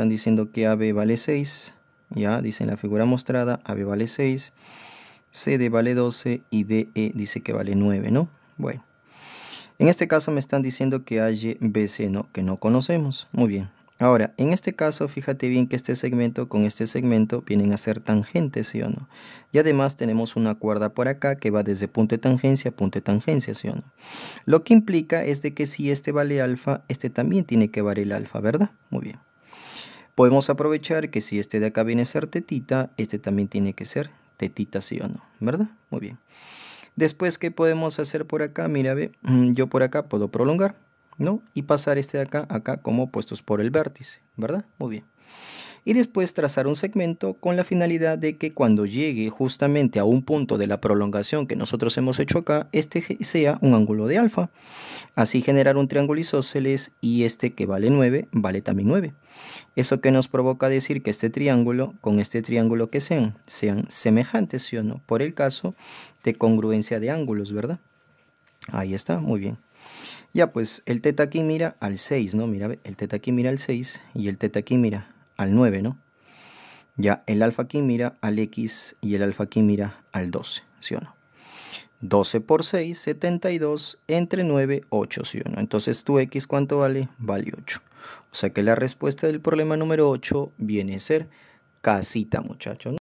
están diciendo que AB vale 6, ya dicen la figura mostrada, AB vale 6, CD vale 12 y DE dice que vale 9, ¿no? Bueno, en este caso me están diciendo que hay BC, ¿no? Que no conocemos. Muy bien. Ahora, en este caso, fíjate bien que este segmento con este segmento vienen a ser tangentes, ¿sí o no? Y además tenemos una cuerda por acá que va desde punto de tangencia a punto de tangencia, ¿sí o no? Lo que implica es de que si este vale alfa, este también tiene que valer alfa, ¿verdad? Muy bien podemos aprovechar que si este de acá viene a ser tetita, este también tiene que ser tetita sí o no, ¿verdad? Muy bien. Después, ¿qué podemos hacer por acá? Mira, ve, mm, yo por acá puedo prolongar, ¿no? Y pasar este de acá, acá como puestos por el vértice, ¿verdad? Muy bien y después trazar un segmento con la finalidad de que cuando llegue justamente a un punto de la prolongación que nosotros hemos hecho acá, este sea un ángulo de alfa. Así generar un triángulo isósceles y este que vale 9 vale también 9. Eso que nos provoca decir que este triángulo con este triángulo que sean, sean semejantes, ¿sí o no? Por el caso de congruencia de ángulos, ¿verdad? Ahí está, muy bien. Ya pues, el teta aquí mira al 6, ¿no? Mira, el teta aquí mira al 6 y el teta aquí mira al 9, ¿no? Ya el alfa aquí mira al x y el alfa aquí mira al 12, ¿sí o no? 12 por 6, 72, entre 9, 8, ¿sí o no? Entonces tu x cuánto vale? Vale 8. O sea que la respuesta del problema número 8 viene a ser casita, muchachos. ¿no?